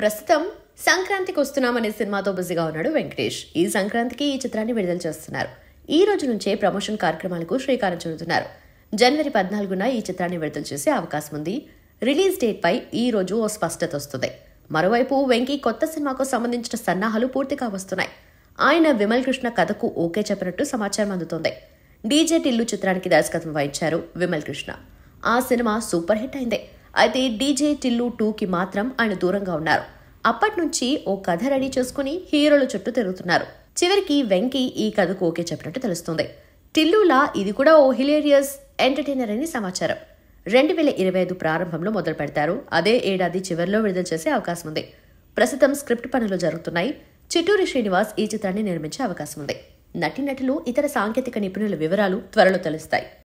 ప్రస్తుతం సంక్రాంతికి వస్తున్నామనే సినిమాతో బిజీగా ఉన్నాడు వెంకటేష్ ఈ సంక్రాంతికి ఈ చిత్రాన్ని విడుదల చేస్తున్నారు ఈ రోజు నుంచే ప్రమోషన్ కార్యక్రమాలకు శ్రీకారం చుడుతున్నారు జనవరి పద్నాలుగున ఈ చిత్రాన్ని విడుదల చేసే అవకాశం ఉంది రిలీజ్ డేట్ పై ఈ రోజు ఓ స్పష్టత వస్తుంది మరోవైపు వెంకీ కొత్త సినిమాకు సంబంధించిన సన్నాహాలు పూర్తిగా వస్తున్నాయి ఆయన విమల్ కృష్ణ కథకు ఓకే చెప్పినట్టు సమాచారం అందుతోంది డీజే టిల్లు చిత్రానికి దర్శకత్వం వహించారు విమల్ కృష్ణ ఆ సినిమా సూపర్ హిట్ అయిందే అయితే డీజే టిల్లు టూకి మాత్రం ఆయన దూరంగా ఉన్నారు అప్పటి నుంచి ఓ కథ రెడీ చేసుకుని హీరోల చుట్టూ తిరుగుతున్నారు చివరికి వెంకీ ఈ కథకు ఓకే చెప్పినట్టు తెలుస్తుంది టిల్లులా ఇది కూడా ఓ హిలేరియస్ ఎంటర్టైనర్ అని సమాచారం రెండు వేల ఇరవై ఐదు ప్రారంభంలో మొదలు పెడతారు అదే ఏడాది చివరిలో విడుదల చేసే అవకాశం ఉంది ప్రస్తుతం స్క్రిప్ట్ పనులు జరుగుతున్నాయి చిట్టూరి శ్రీనివాస్ ఈ చిత్రాన్ని నిర్మించే అవకాశం ఉంది నటీనటులు ఇతర సాంకేతిక నిపుణుల వివరాలు త్వరలో తెలుస్తాయి